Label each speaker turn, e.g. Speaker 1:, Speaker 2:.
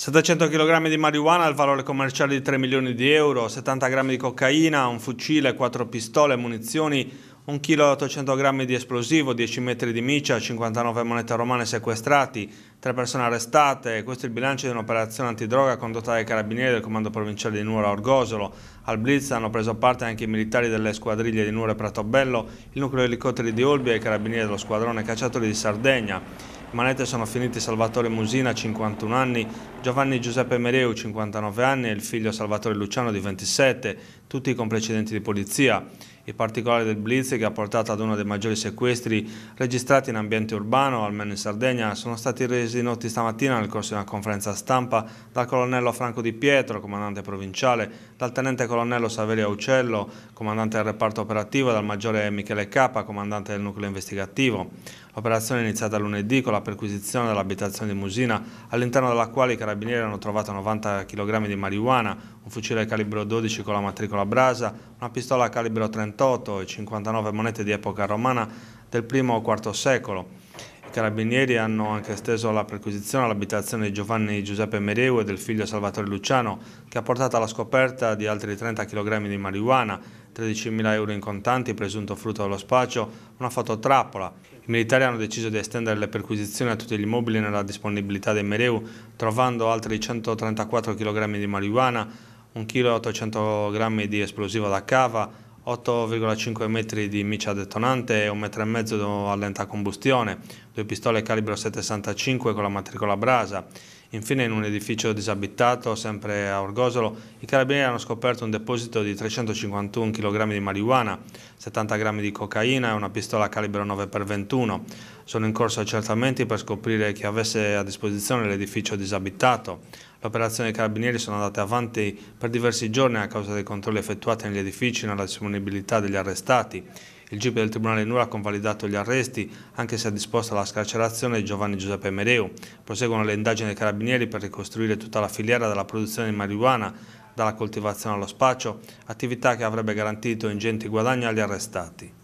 Speaker 1: 700 kg di marijuana al valore commerciale di 3 milioni di euro, 70 g di cocaina, un fucile, 4 pistole, munizioni, 1 kg 800 g di esplosivo, 10 metri di micia, 59 monete romane sequestrati, 3 persone arrestate. Questo è il bilancio di un'operazione antidroga condotta dai carabinieri del comando provinciale di Nuoro Orgosolo. Al blitz hanno preso parte anche i militari delle squadriglie di Nuoro e Pratobello, il nucleo elicotteri di Olbia e i carabinieri dello squadrone cacciatori di Sardegna manette sono finiti Salvatore Musina, 51 anni, Giovanni Giuseppe Mereu, 59 anni e il figlio Salvatore Luciano di 27, tutti con precedenti di polizia il particolare del blitz che ha portato ad uno dei maggiori sequestri registrati in ambiente urbano, almeno in Sardegna, sono stati resi noti stamattina nel corso di una conferenza stampa dal colonnello Franco Di Pietro, comandante provinciale, dal tenente colonnello Saverio Aucello, comandante del reparto operativo, e dal maggiore Michele Capa, comandante del nucleo investigativo. L'operazione è iniziata lunedì con la perquisizione dell'abitazione di Musina, all'interno della quale i carabinieri hanno trovato 90 kg di marijuana, un fucile calibro 12 con la matricola Brasa, una pistola calibro 38 e 59 monete di epoca romana del primo o IV secolo. I carabinieri hanno anche esteso la perquisizione all'abitazione di Giovanni Giuseppe Mereu e del figlio Salvatore Luciano, che ha portato alla scoperta di altri 30 kg di marijuana, 13.000 euro in contanti, presunto frutto dello spaccio, una fototrappola. I militari hanno deciso di estendere le perquisizioni a tutti gli immobili nella disponibilità dei Mereu, trovando altri 134 kg di marijuana, 1,8 kg di esplosivo da cava, 8,5 metri di miccia detonante e 1,5 m a lenta combustione, due pistole calibro 7,65 con la matricola brasa, Infine in un edificio disabitato, sempre a Orgosolo, i carabinieri hanno scoperto un deposito di 351 kg di marijuana, 70 g di cocaina e una pistola calibro 9x21. Sono in corso accertamenti per scoprire chi avesse a disposizione l'edificio disabitato. Le operazioni dei carabinieri sono andate avanti per diversi giorni a causa dei controlli effettuati negli edifici e nella disponibilità degli arrestati. Il Gip del Tribunale di ha convalidato gli arresti, anche se ha disposto la scarcerazione di Giovanni Giuseppe Mereu. Proseguono le indagini dei carabinieri per ricostruire tutta la filiera della produzione di marijuana, dalla coltivazione allo spaccio, attività che avrebbe garantito ingenti guadagni agli arrestati.